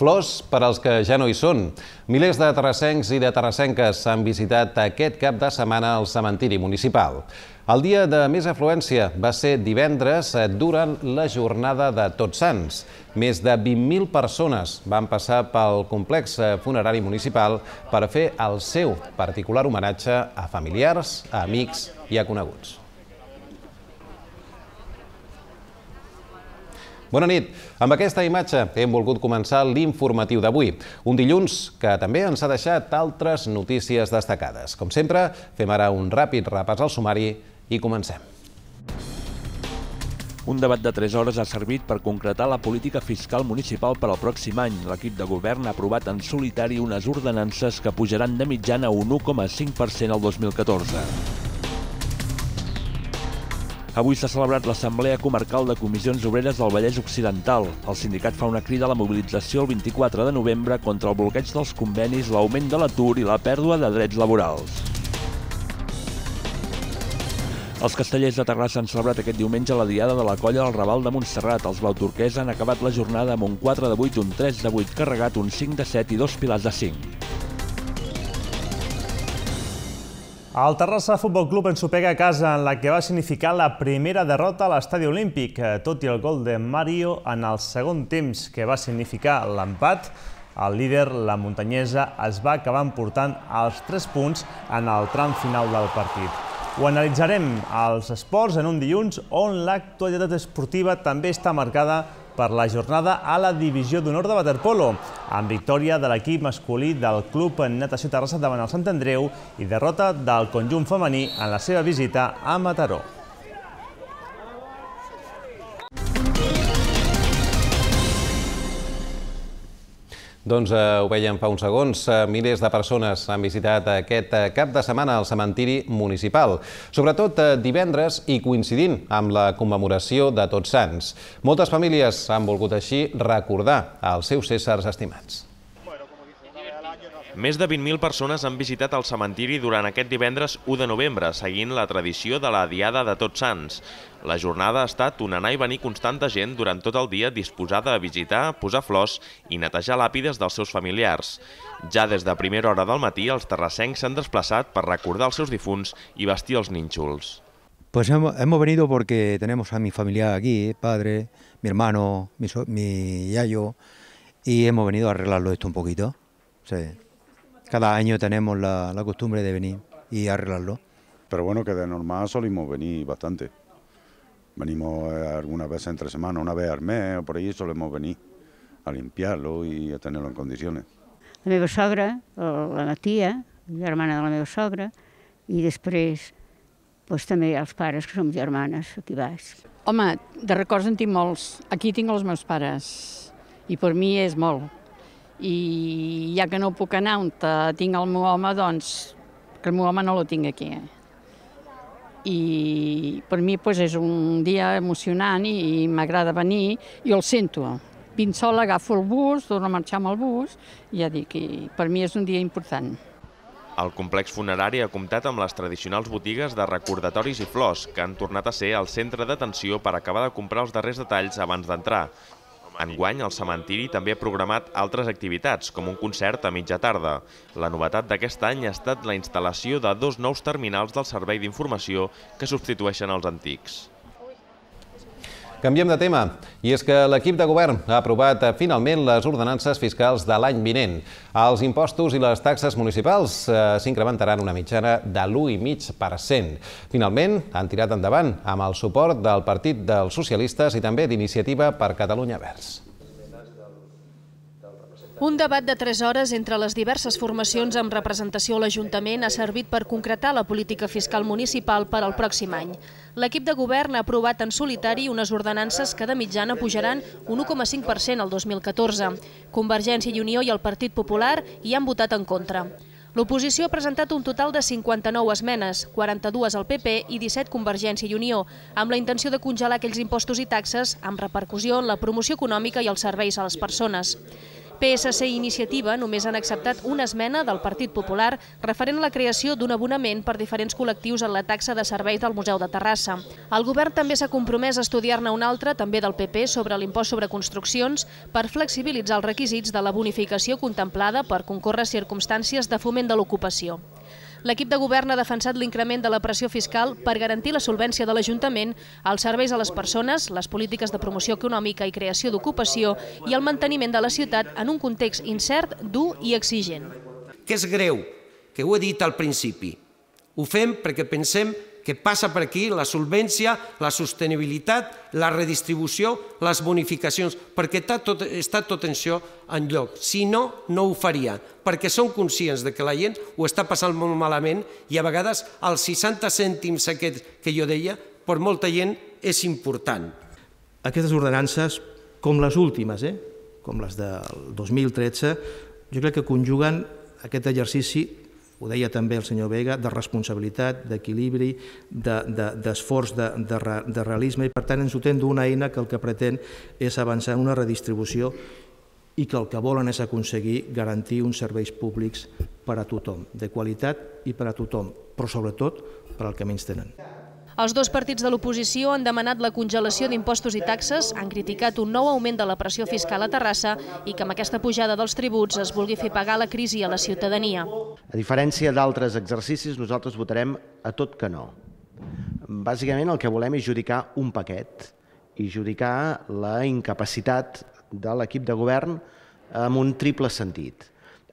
Flors per als que ja no hi són. Milers de terrassencs i de terrassenques s'han visitat aquest cap de setmana el cementiri municipal. El dia de més afluència va ser divendres eh, durant la jornada de Tots Sants. Més de 20.000 persones van passar pel complex eh, funerari municipal per fer el seu particular homenatge a familiars, a amics i a coneguts. Bona nit. Amb aquesta imatge hem volgut començar l'informatiu d'avui. Un dilluns que també ens ha deixat altres notícies destacades. Com sempre, fem ara un ràpid repàs al sumari i comencem. Un debat de 3 hores ha servit per concretar la política fiscal municipal per al pròxim any. L'equip de govern ha aprovat en solitari unes ordenances que pujaran de mitjana un 1,5% al 2014. Avui s'ha celebrat l'Assemblea Comarcal de Comissions Obreres del Vallès Occidental. El sindicat fa una crida a la mobilització el 24 de novembre contra el bloqueig dels convenis, l'augment de l'atur i la pèrdua de drets laborals. Els castellers de Terrassa han celebrat aquest diumenge la diada de la colla del Raval de Montserrat. Els blauturquers han acabat la jornada amb un 4 de 8, un 3 de 8 carregat, un 5 de 7 i dos pilars de 5. El Terrassa Futbol Club ensopega a casa en la que va significar la primera derrota a l'estadi olímpic, eh, tot i el gol de Mario en el segon temps que va significar l'empat. El líder, la muntanyesa, es va acabar emportant els 3 punts en el tram final del partit. Ho analitzarem als esports en un dilluns on l'actualitat esportiva també està marcada per per la jornada a la Divisió d'Honor de Waterpolo, amb victòria de l'equip masculí del Club Natació Terrassa davant el Sant Andreu i derrota del conjunt femení en la seva visita a Mataró. Doncs eh, ho veiem fa uns segons, eh, milers de persones han visitat aquest eh, cap de setmana al cementiri municipal, sobretot eh, divendres i coincidint amb la commemoració de Tots Sants. Moltes famílies han volgut així recordar els seus éssers estimats. Més de 20.000 persones han visitat el cementiri durant aquest divendres 1 de novembre, seguint la tradició de la Diada de Tots Sants. La jornada ha estat un anar i venir constant de gent durant tot el dia disposada a visitar, posar flors i netejar làpides dels seus familiars. Ja des de primera hora del matí, els terrassencs s'han desplaçat per recordar els seus difunts i vestir els nínxols. Pues hemos venido porque tenemos a mi familia aquí, padre, mi hermano, mi, so, mi yayo, y hemos venido a arreglarlo esto un poquito. Sí cada año tenemos la, la costumbre de venir y arreglarlo. Pero bueno, que de normal solimos venir bastante. Venimos eh, algunas veces entre semana, una vez al mes o por ahí solemos venir a limpiarlo y a tenerlo en condiciones. La meva sogra, la meva tia, la germana de la meva sogra, i després doncs, també els pares, que som germanes, aquí baix. Home, de records en tinc molts. Aquí tinc els meus pares i per mi és molt i ja que no puc anar on tinc el meu home, doncs que el meu home no lo tinc aquí. Eh? I per mi doncs, és un dia emocionant i, i m'agrada venir, i el sento. Vinc sola, agafo el bus, torno a marxar amb el bus, i ja dic, i per mi és un dia important. El complex funerari ha comptat amb les tradicionals botigues de recordatoris i flors, que han tornat a ser el centre d'atenció per acabar de comprar els darrers detalls abans d'entrar, Enguany, el cementiri també ha programat altres activitats, com un concert a mitja tarda. La novetat d'aquest any ha estat la instal·lació de dos nous terminals del Servei d'Informació que substitueixen els antics. Canviem de tema, i és que l'equip de govern ha aprovat finalment les ordenances fiscals de l'any vinent. Els impostos i les taxes municipals eh, s'incrementaran una mitjana de l'1,5%. Finalment, han tirat endavant amb el suport del Partit dels Socialistes i també d'Iniciativa per Catalunya Verds. Un debat de tres hores entre les diverses formacions amb representació a l'Ajuntament ha servit per concretar la política fiscal municipal per al pròxim any. L'equip de govern ha aprovat en solitari unes ordenances que de mitjana pujaran un 1,5% el 2014. Convergència i Unió i el Partit Popular hi han votat en contra. L'oposició ha presentat un total de 59 esmenes, 42 al PP i 17 Convergència i Unió, amb la intenció de congelar aquells impostos i taxes amb repercussió en la promoció econòmica i els serveis a les persones. PSC i Iniciativa només han acceptat una esmena del Partit Popular referent a la creació d'un abonament per diferents col·lectius en la taxa de serveis del Museu de Terrassa. El govern també s'ha compromès a estudiar-ne una altra, també del PP, sobre l'impost sobre construccions per flexibilitzar els requisits de la bonificació contemplada per concórrer circumstàncies de foment de l'ocupació. L'equip de govern ha defensat l'increment de la pressió fiscal per garantir la solvència de l'Ajuntament, els serveis a les persones, les polítiques de promoció econòmica i creació d'ocupació i el manteniment de la ciutat en un context incert, dur i exigent. Que és greu, que ho he dit al principi, ho fem perquè pensem que passa per aquí la solvència, la sostenibilitat, la redistribució, les bonificacions, perquè està tot, està tot en això en lloc. Si no, no ho faria, perquè són conscients de que la gent ho està passant molt malament i a vegades els 60 cèntims aquests que jo deia, per molta gent és important. Aquestes ordenances, com les últimes, eh? com les del 2013, jo crec que conjuguen aquest exercici ho deia també el senyor Vega, de responsabilitat, d'equilibri, d'esforç, de, de, de, de realisme, i per tant ens dotem d'una eina que el que pretén és avançar en una redistribució i que el que volen és aconseguir garantir uns serveis públics per a tothom, de qualitat i per a tothom, però sobretot per al que menys tenen. Els dos partits de l'oposició han demanat la congelació d'impostos i taxes, han criticat un nou augment de la pressió fiscal a Terrassa i que amb aquesta pujada dels tributs es vulgui fer pagar la crisi a la ciutadania. A diferència d'altres exercicis, nosaltres votarem a tot que no. Bàsicament el que volem és judicar un paquet i judicar la incapacitat de l'equip de govern amb un triple sentit.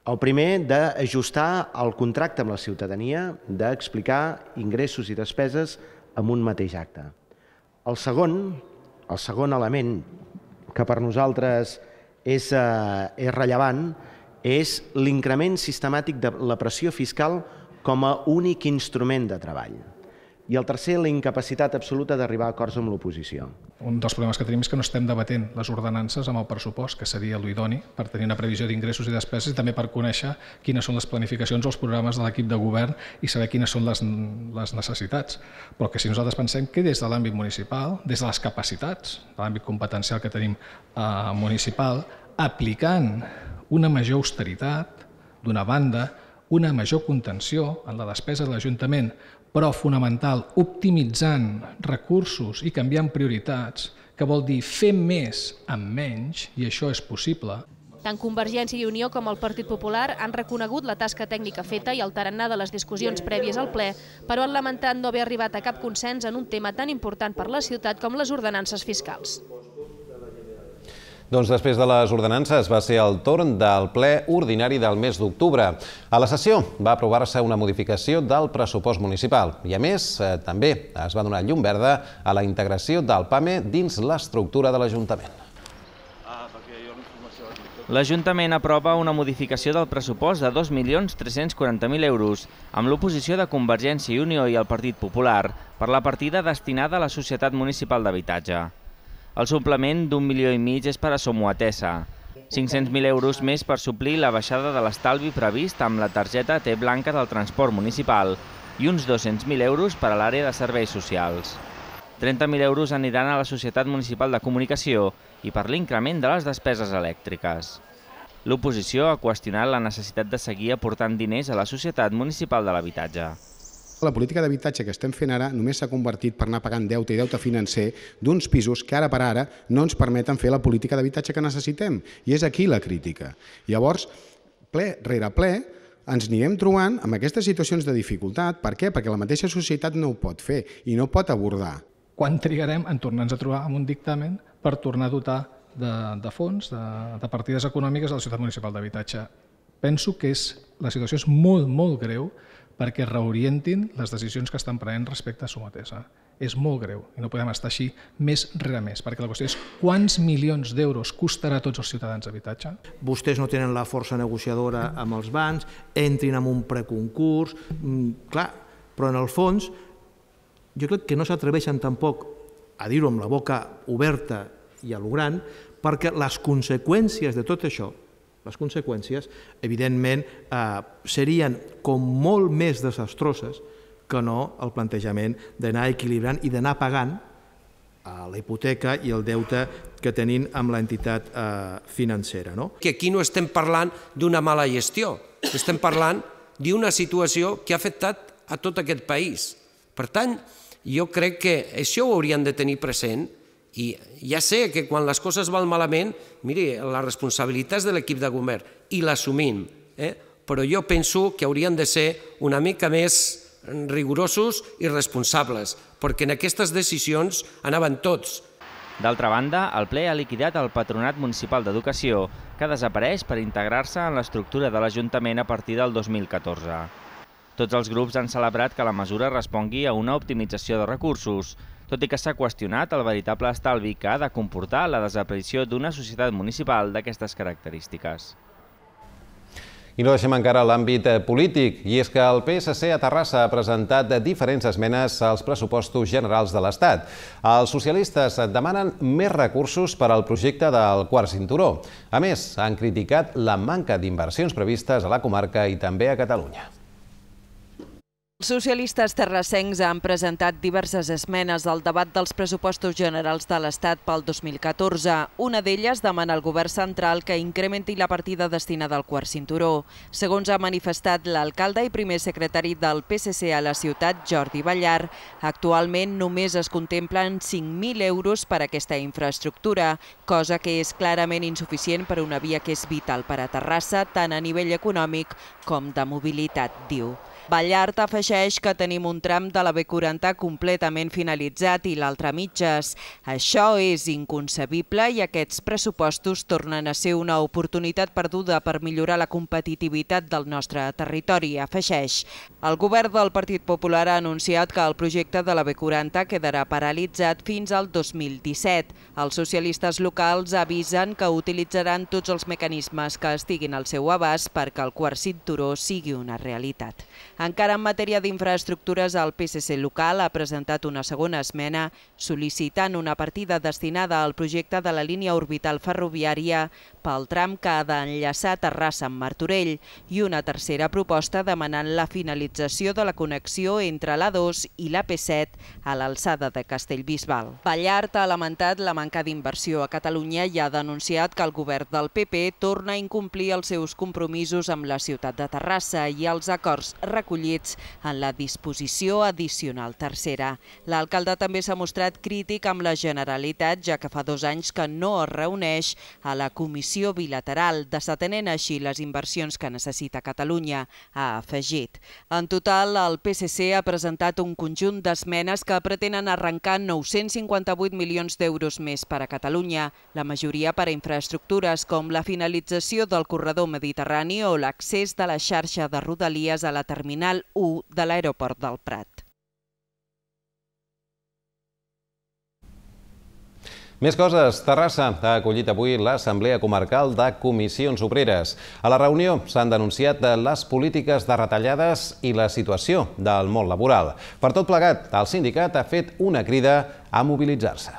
El primer, d'ajustar el contracte amb la ciutadania, d'explicar ingressos i despeses amb un mateix acte. El segon, el segon element que per nosaltres és, eh, és rellevant és l'increment sistemàtic de la pressió fiscal com a únic instrument de treball i el tercer, la incapacitat absoluta d'arribar a acords amb l'oposició. Un dels problemes que tenim és que no estem debatent les ordenances amb el pressupost, que seria l'idoni, per tenir una previsió d'ingressos i despeses i també per conèixer quines són les planificacions o els programes de l'equip de govern i saber quines són les, les necessitats. Però que si nosaltres pensem que des de l'àmbit municipal, des de les capacitats, de l'àmbit competencial que tenim eh, municipal, aplicant una major austeritat, d'una banda, una major contenció en la despesa de l'Ajuntament, però fonamental, optimitzant recursos i canviant prioritats, que vol dir fer més amb menys, i això és possible. Tant Convergència i Unió com el Partit Popular han reconegut la tasca tècnica feta i el tarannà de les discussions prèvies al ple, però han lamentat no haver arribat a cap consens en un tema tan important per la ciutat com les ordenances fiscals. Doncs després de les ordenances va ser el torn del ple ordinari del mes d'octubre. A la sessió va aprovar-se una modificació del pressupost municipal i, a més, eh, també es va donar llum verda a la integració del PAME dins l'estructura de l'Ajuntament. L'Ajuntament aprova una modificació del pressupost de 2.340.000 euros amb l'oposició de Convergència i Unió i el Partit Popular per la partida destinada a la Societat Municipal d'Habitatge. El suplement d'un milió i mig és per a Somoatesa. 500.000 euros més per suplir la baixada de l'estalvi previst amb la targeta T blanca del transport municipal i uns 200.000 euros per a l'àrea de serveis socials. 30.000 euros aniran a la Societat Municipal de Comunicació i per l'increment de les despeses elèctriques. L'oposició ha qüestionat la necessitat de seguir aportant diners a la Societat Municipal de l'Habitatge. La política d'habitatge que estem fent ara només s'ha convertit per anar pagant deute i deute financer d'uns pisos que ara per ara no ens permeten fer la política d'habitatge que necessitem. I és aquí la crítica. Llavors, ple rere ple, ens anirem trobant amb aquestes situacions de dificultat. Per què? Perquè la mateixa societat no ho pot fer i no pot abordar. Quan trigarem en tornar-nos a trobar amb un dictamen per tornar a dotar de, de fons, de, de partides econòmiques a la Ciutat Municipal d'Habitatge? Penso que és, la situació és molt, molt greu perquè reorientin les decisions que estan prenent respecte a mateixa. És molt greu i no podem estar així més rere més, perquè la qüestió és quants milions d'euros costarà a tots els ciutadans d'habitatge? Vostès no tenen la força negociadora amb els bancs, entrin en un preconcurs, mm, clar, però en el fons jo crec que no s'atreveixen tampoc a dir-ho amb la boca oberta i a lo gran, perquè les conseqüències de tot això les conseqüències, evidentment, eh, serien com molt més desastroses que no el plantejament d'anar equilibrant i d'anar pagant eh, la hipoteca i el deute que tenim amb l'entitat eh, financera. No? Que aquí no estem parlant d'una mala gestió, estem parlant d'una situació que ha afectat a tot aquest país. Per tant, jo crec que això ho haurien de tenir present i ja sé que quan les coses van malament, miri, la responsabilitat és de l'equip de govern i l'assumim, eh? però jo penso que haurien de ser una mica més rigorosos i responsables, perquè en aquestes decisions anaven tots. D'altra banda, el ple ha liquidat el Patronat Municipal d'Educació, que desapareix per integrar-se en l'estructura de l'Ajuntament a partir del 2014. Tots els grups han celebrat que la mesura respongui a una optimització de recursos, tot i que s'ha qüestionat el veritable estalvi que ha de comportar la desaparició d'una societat municipal d'aquestes característiques. I no deixem encara l'àmbit eh, polític, i és que el PSC a Terrassa ha presentat eh, diferents esmenes als pressupostos generals de l'Estat. Els socialistes demanen més recursos per al projecte del quart cinturó. A més, han criticat la manca d'inversions previstes a la comarca i també a Catalunya. Els socialistes terrassencs han presentat diverses esmenes al debat dels pressupostos generals de l'Estat pel 2014. Una d'elles demana al govern central que incrementi la partida destinada al quart cinturó. Segons ha manifestat l'alcalde i primer secretari del PSC a la ciutat, Jordi Ballar, actualment només es contemplen 5.000 euros per a aquesta infraestructura, cosa que és clarament insuficient per una via que és vital per a Terrassa, tant a nivell econòmic com de mobilitat, diu. Ballart afegeix que tenim un tram de la B40 completament finalitzat i l'altre mitges. Això és inconcebible i aquests pressupostos tornen a ser una oportunitat perduda per millorar la competitivitat del nostre territori, afegeix. El govern del Partit Popular ha anunciat que el projecte de la B40 quedarà paralitzat fins al 2017. Els socialistes locals avisen que utilitzaran tots els mecanismes que estiguin al seu abast perquè el quart cinturó sigui una realitat. Encara en matèria d'infraestructures, el PSC local ha presentat una segona esmena sol·licitant una partida destinada al projecte de la línia orbital ferroviària pel tram que ha d'enllaçar Terrassa amb Martorell i una tercera proposta demanant la finalització de la connexió entre l'A2 i l'AP7 a l'alçada de Castellbisbal. Ballart ha lamentat la manca d'inversió a Catalunya i ha denunciat que el govern del PP torna a incomplir els seus compromisos amb la ciutat de Terrassa i els acords recollits en la disposició addicional tercera. L'alcalde també s'ha mostrat crític amb la Generalitat, ja que fa dos anys que no es reuneix a la Comissió relació bilateral, desatenent així les inversions que necessita Catalunya, ha afegit. En total, el PSC ha presentat un conjunt d'esmenes que pretenen arrencar 958 milions d'euros més per a Catalunya, la majoria per a infraestructures com la finalització del corredor mediterrani o l'accés de la xarxa de rodalies a la Terminal 1 de l'aeroport del Prat. Més coses. Terrassa ha acollit avui l'Assemblea Comarcal de Comissions Obreres. A la reunió s'han denunciat les polítiques de retallades i la situació del món laboral. Per tot plegat, el sindicat ha fet una crida a mobilitzar-se.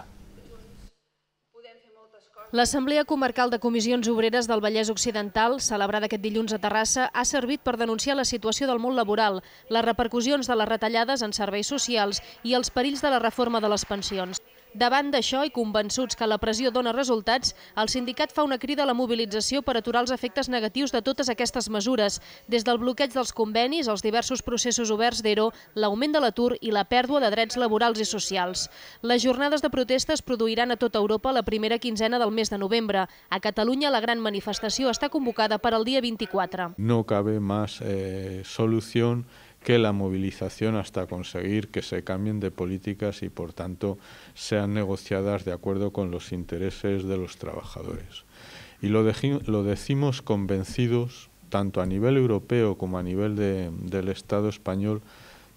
L'Assemblea Comarcal de Comissions Obreres del Vallès Occidental, celebrada aquest dilluns a Terrassa, ha servit per denunciar la situació del món laboral, les repercussions de les retallades en serveis socials i els perills de la reforma de les pensions. Davant d'això i convençuts que la pressió dona resultats, el sindicat fa una crida a la mobilització per aturar els efectes negatius de totes aquestes mesures, des del bloqueig dels convenis, els diversos processos oberts d'ERO, l'augment de l'atur i la pèrdua de drets laborals i socials. Les jornades de protesta es produiran a tota Europa la primera quinzena del mes de novembre. A Catalunya la gran manifestació està convocada per al dia 24. No cabe más eh, solución que la movilización hasta conseguir que se cambien de políticas y, por tanto, sean negociadas de acuerdo con los intereses de los trabajadores. Y lo, decimos convencidos, tanto a nivel europeo como a nivel del Estado español,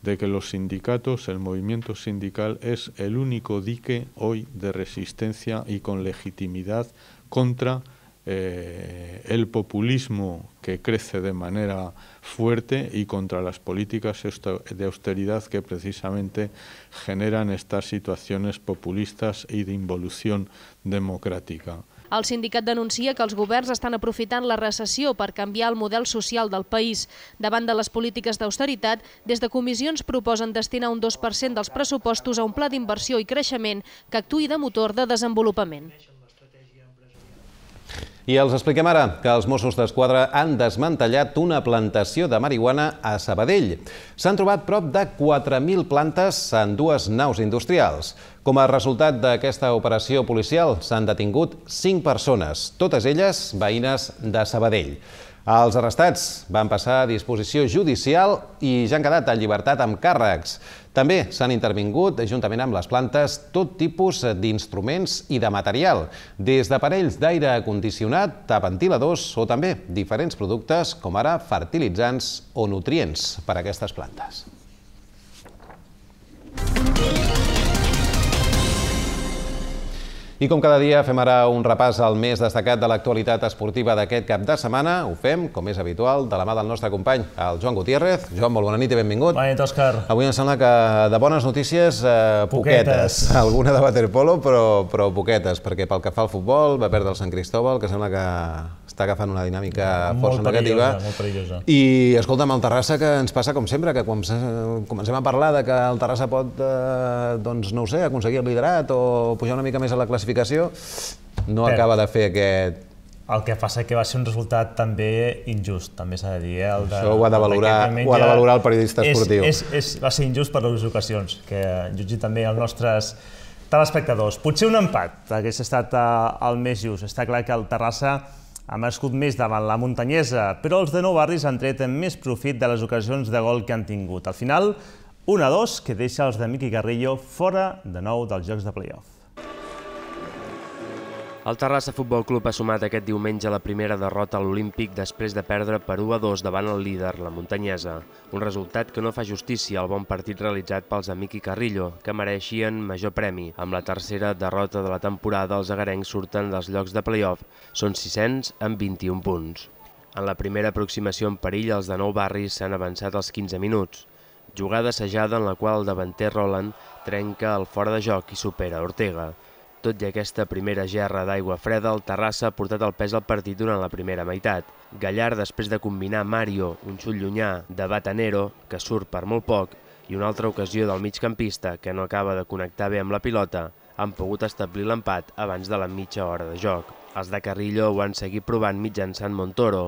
de que los sindicatos, el movimiento sindical, es el único dique hoy de resistencia y con legitimidad contra eh, el populismo que crece de manera fuerte y contra las políticas de austeridad que precisamente generan estas situaciones populistas y de involución democrática. El sindicat denuncia que els governs estan aprofitant la recessió per canviar el model social del país. Davant de les polítiques d'austeritat, des de comissions proposen destinar un 2% dels pressupostos a un pla d'inversió i creixement que actui de motor de desenvolupament. I els expliquem ara que els Mossos d'Esquadra han desmantellat una plantació de marihuana a Sabadell. S'han trobat prop de 4.000 plantes en dues naus industrials. Com a resultat d'aquesta operació policial s'han detingut 5 persones, totes elles veïnes de Sabadell. Els arrestats van passar a disposició judicial i ja han quedat en llibertat amb càrrecs. També s'han intervingut, juntament amb les plantes, tot tipus d'instruments i de material, des d'aparells d'aire acondicionat a ventiladors o també diferents productes com ara fertilitzants o nutrients per a aquestes plantes. I com cada dia fem ara un repàs al més destacat de l'actualitat esportiva d'aquest cap de setmana. Ho fem, com és habitual, de la mà del nostre company, el Joan Gutiérrez. Joan, molt bona nit i benvingut. Bona nit, Òscar. Avui em sembla que de bones notícies, eh, poquetes. poquetes. Alguna de waterpolo, però, però poquetes, perquè pel que fa al futbol va perdre el Sant Cristóbal, que sembla que està agafant una dinàmica força molt negativa. Molt perillosa. I escolta'm, el Terrassa que ens passa com sempre, que quan comencem a parlar de que el Terrassa pot, eh, doncs no ho sé, aconseguir el liderat o pujar una mica més a la classificació, no Però, acaba de fer aquest... El que passa que va ser un resultat també injust, també s'ha de dir. Eh? El de, Això ho ha de valorar, ho ha de valorar el periodista esportiu. És, és, va ser injust per les ocasions, que jutgi també els nostres telespectadors. Potser un empat hagués estat eh, el més just. Està clar que el Terrassa ha mascut més davant la muntanyesa, però els de nou barris han tret més profit de les ocasions de gol que han tingut. Al final, 1 2 que deixa els de Miqui Garrillo fora de nou dels jocs de play-off. El Terrassa Futbol Club ha sumat aquest diumenge la primera derrota a l'Olímpic després de perdre per 1 a 2 davant el líder, la muntanyesa. Un resultat que no fa justícia al bon partit realitzat pels de i Carrillo, que mereixien major premi. Amb la tercera derrota de la temporada, els agarencs surten dels llocs de play-off. Són 600 amb 21 punts. En la primera aproximació en perill, els de nou barris s'han avançat els 15 minuts. Jugada assajada en la qual el davanter Roland trenca el fora de joc i supera Ortega. Tot i aquesta primera gerra d'aigua freda, el Terrassa ha portat el pes al partit durant la primera meitat. Gallar, després de combinar Mario, un xut llunyà de Batanero, que surt per molt poc, i una altra ocasió del migcampista, que no acaba de connectar bé amb la pilota, han pogut establir l'empat abans de la mitja hora de joc. Els de Carrillo ho han seguit provant mitjançant Montoro,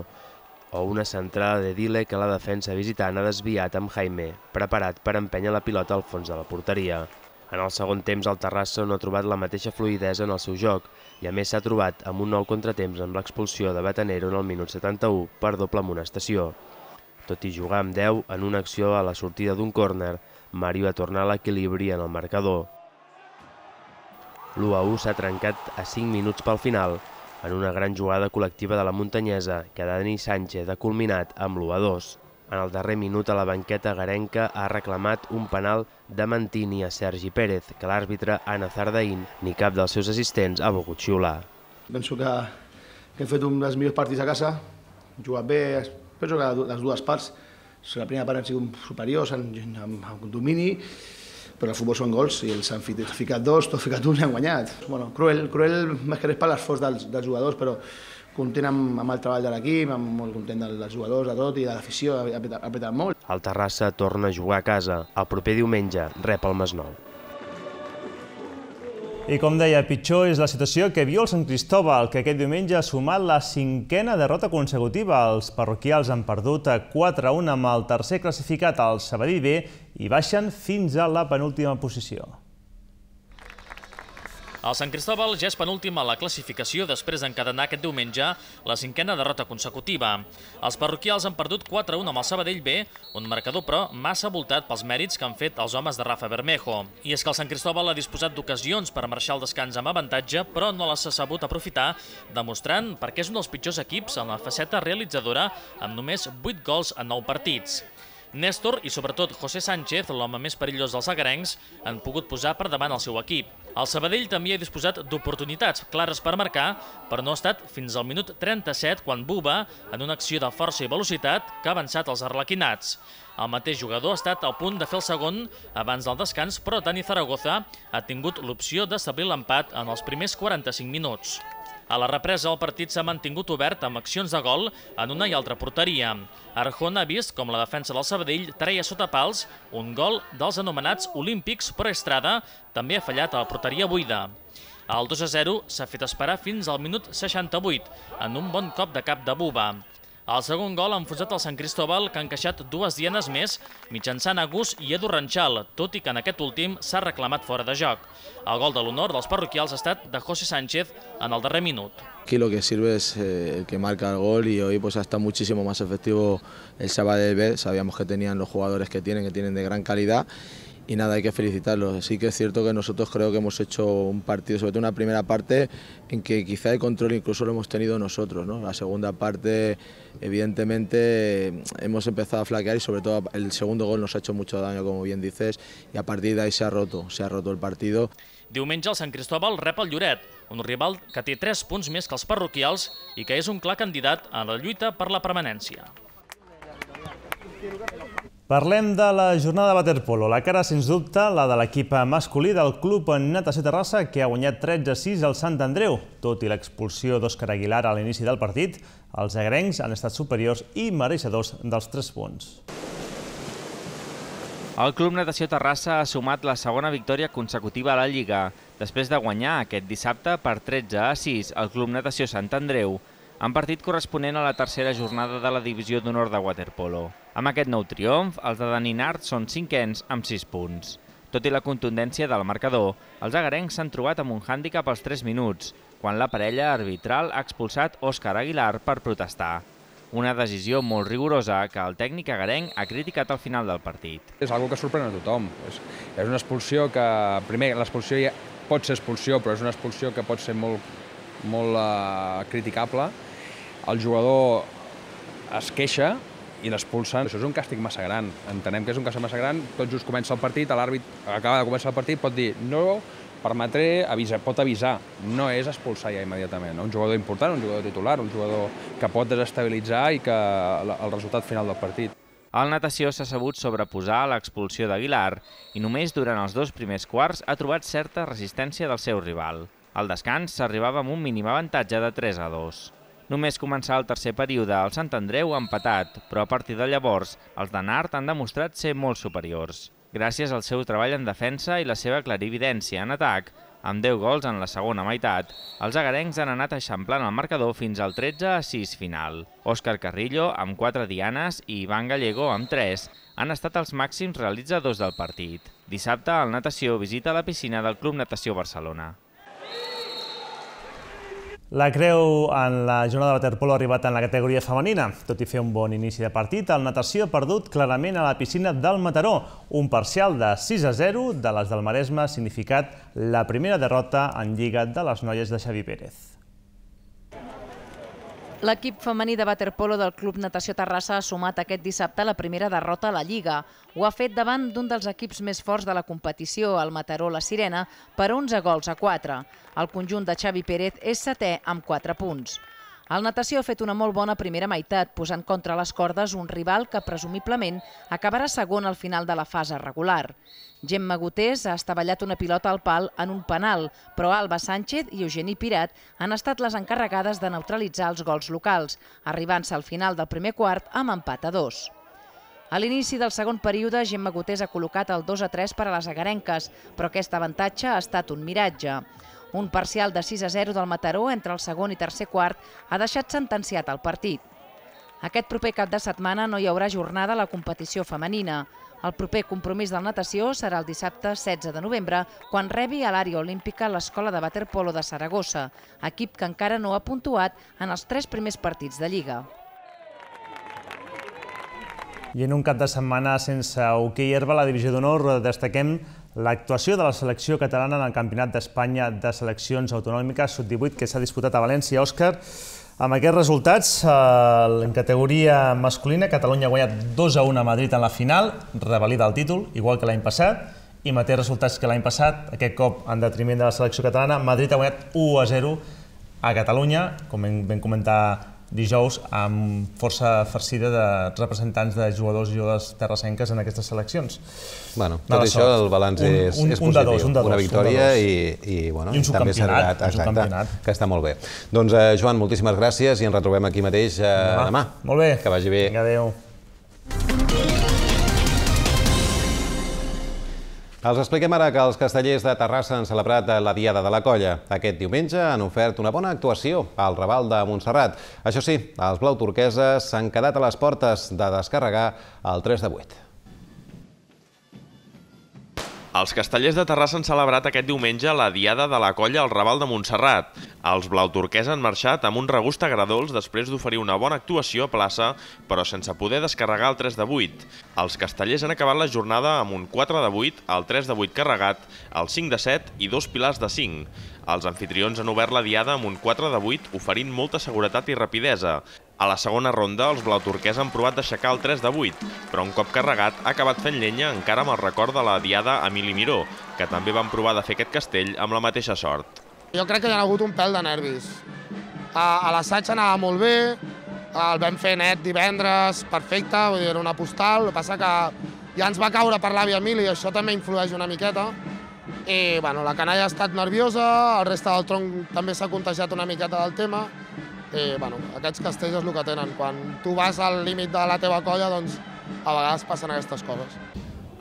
o una centrada de Dile que la defensa visitant ha desviat amb Jaime, preparat per empènyer la pilota al fons de la porteria. En el segon temps, el Terrassa no ha trobat la mateixa fluidesa en el seu joc i a més s'ha trobat amb un nou contratemps amb l'expulsió de Batanero en el minut 71 per doble amonestació. Tot i jugar amb 10 en una acció a la sortida d'un córner, Mario va tornar a l'equilibri en el marcador. L'1-1 s'ha trencat a 5 minuts pel final, en una gran jugada col·lectiva de la muntanyesa que Dani Sánchez ha culminat amb l'1-2. En el darrer minut a la banqueta garenca ha reclamat un penal de Mantini a Sergi Pérez, que l'àrbitre Ana Zardaín ni cap dels seus assistents ha volgut xiular. Penso que, que hem fet un dels millors partits a casa, jugat bé, penso que les dues parts, la primera part han sigut superiors en, en, en domini, però el futbol són gols i els han ficat dos, tot ficat un i han guanyat. Bueno, cruel, cruel més que res per l'esforç dels, dels jugadors, però content amb, amb el treball de l'equip, molt content dels jugadors, de tot, i de l'afició, ha, ha apretat molt. El Terrassa torna a jugar a casa. El proper diumenge rep el Masnou. I com deia, pitjor és la situació que viu el Sant Cristòbal, que aquest diumenge ha sumat la cinquena derrota consecutiva. Els parroquials han perdut a 4-1 amb el tercer classificat, al Sabadell B, i baixen fins a la penúltima posició. El Sant Cristòbal ja és penúltim a la classificació després d'encadenar aquest diumenge la cinquena derrota consecutiva. Els parroquials han perdut 4-1 amb el Sabadell B, un marcador però massa voltat pels mèrits que han fet els homes de Rafa Bermejo. I és que el Sant Cristòbal ha disposat d'ocasions per marxar al descans amb avantatge, però no les ha sabut aprofitar, demostrant perquè és un dels pitjors equips en la faceta realitzadora amb només 8 gols en 9 partits. Néstor i sobretot José Sánchez, l'home més perillós dels agarencs, han pogut posar per davant el seu equip. El Sabadell també ha disposat d'oportunitats clares per marcar, però no ha estat fins al minut 37 quan Buba, en una acció de força i velocitat, que ha avançat els arlequinats. El mateix jugador ha estat al punt de fer el segon abans del descans, però Dani Zaragoza ha tingut l'opció d'establir l'empat en els primers 45 minuts. A la represa, el partit s'ha mantingut obert amb accions de gol en una i altra porteria. Arjona ha vist com la defensa del Sabadell treia sota pals un gol dels anomenats olímpics per estrada, també ha fallat a la porteria buida. El 2-0 s'ha fet esperar fins al minut 68, en un bon cop de cap de Buba. El segon gol ha enfonsat el Sant Cristóbal, que ha encaixat dues dienes més mitjançant Agus i Edu Ranchal, tot i que en aquest últim s'ha reclamat fora de joc. El gol de l'honor dels parroquials ha estat de José Sánchez en el darrer minut. Aquí lo que sirve es eh, el que marca el gol y hoy pues estat muchísimo más efectivo el Sabadell B. Sabíamos que tenían los jugadores que tienen, que tienen de gran calidad y nada, hay que felicitarlos. Sí que es cierto que nosotros creo que hemos hecho un partido, sobre todo una primera parte, en que quizá el control incluso lo hemos tenido nosotros. ¿no? La segunda parte, evidentemente, hemos empezado a flaquear y sobre todo el segundo gol nos ha hecho mucho daño, como bien dices, y a partir de ahí se ha roto, se ha roto el partido. Diumenge el Sant Cristòbal rep el Lloret, un rival que té 3 punts més que els parroquials i que és un clar candidat a la lluita per la permanència. Parlem de la jornada de waterpolo. La cara, sens dubte, la de l'equip masculí del club Natació Terrassa, que ha guanyat 13-6 al Sant Andreu. Tot i l'expulsió d'Òscar Aguilar a l'inici del partit, els agrencs han estat superiors i mereixedors dels 3 punts. El Club Natació Terrassa ha sumat la segona victòria consecutiva a la Lliga, després de guanyar aquest dissabte per 13 a 6 al Club Natació Sant Andreu, en partit corresponent a la tercera jornada de la Divisió d'Honor de Waterpolo. Amb aquest nou triomf, els de Daninart són cinquens amb 6 punts. Tot i la contundència del marcador, els agarencs s'han trobat amb un hàndicap als 3 minuts, quan la parella arbitral ha expulsat Òscar Aguilar per protestar. Una decisió molt rigorosa que el tècnic agarenc ha criticat al final del partit. És algo que sorprèn a tothom. És, una expulsió que... Primer, l'expulsió ja pot ser expulsió, però és una expulsió que pot ser molt, molt uh, criticable. El jugador es queixa, i l'expulsen. Això és un càstig massa gran. Entenem que és un càstig massa gran. Tot just comença el partit, l'àrbit acaba de començar el partit, pot dir no, permetré, avisar, pot avisar. No és expulsar ja immediatament. Un jugador important, un jugador titular, un jugador que pot desestabilitzar i que el resultat final del partit. El natació s'ha sabut sobreposar a l'expulsió d'Aguilar i només durant els dos primers quarts ha trobat certa resistència del seu rival. Al descans s'arribava amb un mínim avantatge de 3 a 2. Només començar el tercer període, el Sant Andreu ha empatat, però a partir de llavors els de Nart han demostrat ser molt superiors. Gràcies al seu treball en defensa i la seva clarividència en atac, amb 10 gols en la segona meitat, els agarencs han anat eixamplant el marcador fins al 13 a 6 final. Òscar Carrillo, amb 4 dianes, i Ivan Gallego, amb 3, han estat els màxims realitzadors del partit. Dissabte, el natació visita la piscina del Club Natació Barcelona. La Creu en la jornada de waterpolo ha arribat en la categoria femenina. Tot i fer un bon inici de partit, el natació ha perdut clarament a la piscina del Mataró. Un parcial de 6 a 0 de les del Maresme ha significat la primera derrota en Lliga de les noies de Xavi Pérez. L'equip femení de waterpolo del Club Natació Terrassa ha sumat aquest dissabte la primera derrota a la Lliga. Ho ha fet davant d'un dels equips més forts de la competició, el Mataró La Sirena, per 11 gols a 4. El conjunt de Xavi Pérez és setè amb 4 punts. El natació ha fet una molt bona primera meitat, posant contra les cordes un rival que presumiblement acabarà segon al final de la fase regular. Gemma Gutés ha estavellat una pilota al pal en un penal, però Alba Sánchez i Eugeni Pirat han estat les encarregades de neutralitzar els gols locals, arribant-se al final del primer quart amb empat a dos. A l'inici del segon període, Gemma Gutés ha col·locat el 2 a 3 per a les agarenques, però aquest avantatge ha estat un miratge. Un parcial de 6 a 0 del Mataró entre el segon i tercer quart ha deixat sentenciat el partit. Aquest proper cap de setmana no hi haurà jornada a la competició femenina. El proper compromís del natació serà el dissabte 16 de novembre, quan rebi a l'àrea olímpica l'Escola de Waterpolo de Saragossa, equip que encara no ha puntuat en els tres primers partits de Lliga. I en un cap de setmana sense hoquei herba, la divisió d'honor destaquem L'actuació de la selecció catalana en el Campionat d'Espanya de Seleccions Autonòmiques Sub-18 que s'ha disputat a València, Òscar, amb aquests resultats, eh, en categoria masculina, Catalunya ha guanyat 2 a 1 a Madrid en la final, revalida el títol, igual que l'any passat, i mateix resultats que l'any passat, aquest cop en detriment de la selecció catalana, Madrid ha guanyat 1 a 0 a Catalunya, com vam comentar dijous amb força farcida de representants de jugadors i jugadors terrassenques en aquestes seleccions. Bueno, tot Mala això, sort. el balanç un, és, un, és positiu. Un de dos, un de dos, una victòria un dos. i, i, bueno, I un també s'ha agradat, exacte, que està molt bé. Doncs, eh, Joan, moltíssimes gràcies i ens retrobem aquí mateix eh, demà. demà. Molt bé. Que vagi bé. Vinga, adéu. Els expliquem ara que els castellers de Terrassa han celebrat la Diada de la Colla. Aquest diumenge han ofert una bona actuació al Raval de Montserrat. Això sí, els blau turqueses s'han quedat a les portes de descarregar el 3 de 8. Els castellers de Terrassa han celebrat aquest diumenge la Diada de la Colla al Raval de Montserrat. Els blau blauturquers han marxat amb un regust agradols després d'oferir una bona actuació a plaça, però sense poder descarregar el 3 de 8. Els castellers han acabat la jornada amb un 4 de 8, el 3 de 8 carregat, el 5 de 7 i dos pilars de 5. Els anfitrions han obert la diada amb un 4 de 8, oferint molta seguretat i rapidesa. A la segona ronda, els blauturquers han provat d'aixecar el 3 de 8, però un cop carregat ha acabat fent llenya encara amb el record de la diada Emili Miró, que també van provar de fer aquest castell amb la mateixa sort. Jo crec que hi ha hagut un pèl de nervis. A, l'assaig anava molt bé, el vam fer net divendres, perfecte, vull dir, era una postal, el que passa que ja ens va caure per l'àvia Emili, això també influeix una miqueta, i bueno, la canalla ha estat nerviosa, el resta del tronc també s'ha contagiat una miqueta del tema, i bueno, aquests castells és el que tenen. Quan tu vas al límit de la teva colla, doncs a vegades passen aquestes coses.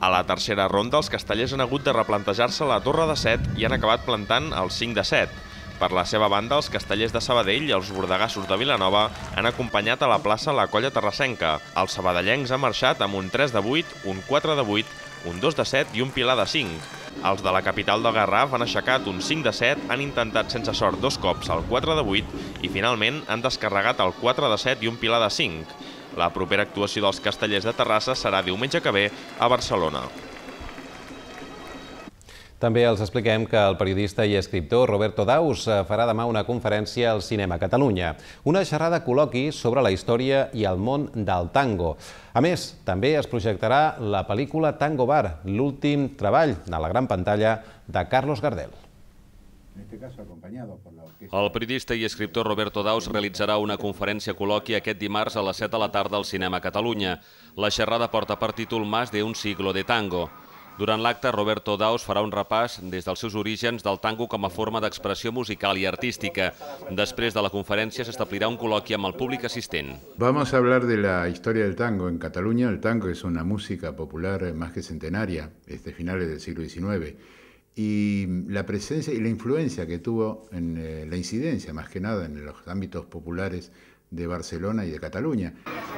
A la tercera ronda, els castellers han hagut de replantejar-se la torre de 7 i han acabat plantant el 5 de 7. Per la seva banda, els castellers de Sabadell i els bordegassos de Vilanova han acompanyat a la plaça la colla terrassenca. Els sabadellencs han marxat amb un 3 de 8, un 4 de 8 un 2 de 7 i un pilar de 5. Els de la capital del Garraf han aixecat un 5 de 7, han intentat sense sort dos cops el 4 de 8 i finalment han descarregat el 4 de 7 i un pilar de 5. La propera actuació dels castellers de Terrassa serà diumenge que ve a Barcelona. També els expliquem que el periodista i escriptor Roberto Daus eh, farà demà una conferència al Cinema Catalunya, una xerrada col·loqui sobre la història i el món del tango. A més, també es projectarà la pel·lícula Tango Bar, l'últim treball de la gran pantalla de Carlos Gardel. El periodista i escriptor Roberto Daus realitzarà una conferència col·loqui aquest dimarts a les 7 de la tarda al Cinema Catalunya. La xerrada porta per títol Más de un siglo de tango. Durant l'acte, Roberto Daus farà un repàs des dels seus orígens del tango com a forma d'expressió musical i artística. Després de la conferència s'establirà un col·loqui amb el públic assistent. Vamos a hablar de la historia del tango. En Cataluña el tango es una música popular más que centenaria, desde finales del siglo XIX. y la presencia y la influencia que tuvo en eh, la incidencia, más que nada en los ámbitos populares de Barcelona i de Catalunya.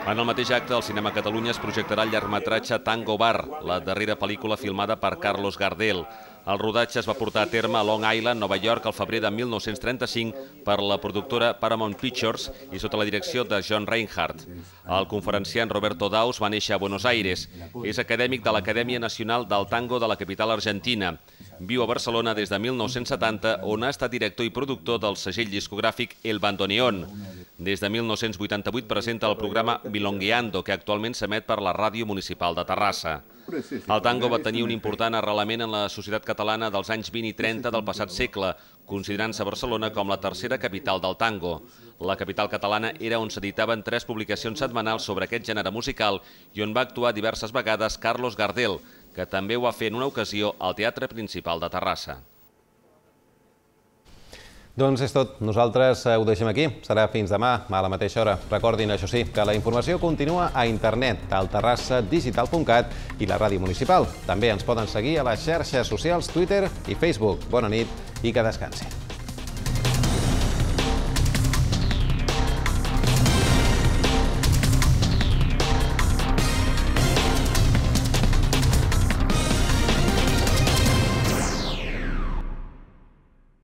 En el mateix acte, el Cinema Catalunya es projectarà el llargmetratge Tango Bar, la darrera pel·lícula filmada per Carlos Gardel. El rodatge es va portar a terme a Long Island, Nova York, al febrer de 1935 per la productora Paramount Pictures i sota la direcció de John Reinhardt. El conferenciant Roberto Daus va néixer a Buenos Aires. És acadèmic de l'Acadèmia Nacional del Tango de la capital argentina. Viu a Barcelona des de 1970, on ha estat director i productor del segell discogràfic El Bandoneón. Des de 1988 presenta el programa Bilongueando, que actualment s'emet per la Ràdio Municipal de Terrassa. El tango va tenir un important arrelament en la societat catalana dels anys 20 i 30 del passat segle, considerant-se Barcelona com la tercera capital del tango. La capital catalana era on s'editaven tres publicacions setmanals sobre aquest gènere musical i on va actuar diverses vegades Carlos Gardel, que també ho va fer en una ocasió al Teatre Principal de Terrassa. Doncs és tot. Nosaltres eh, ho deixem aquí. Serà fins demà, a la mateixa hora. Recordin, això sí, que la informació continua a internet, al terrassadigital.cat i la ràdio municipal. També ens poden seguir a les xarxes socials, Twitter i Facebook. Bona nit i que descansin.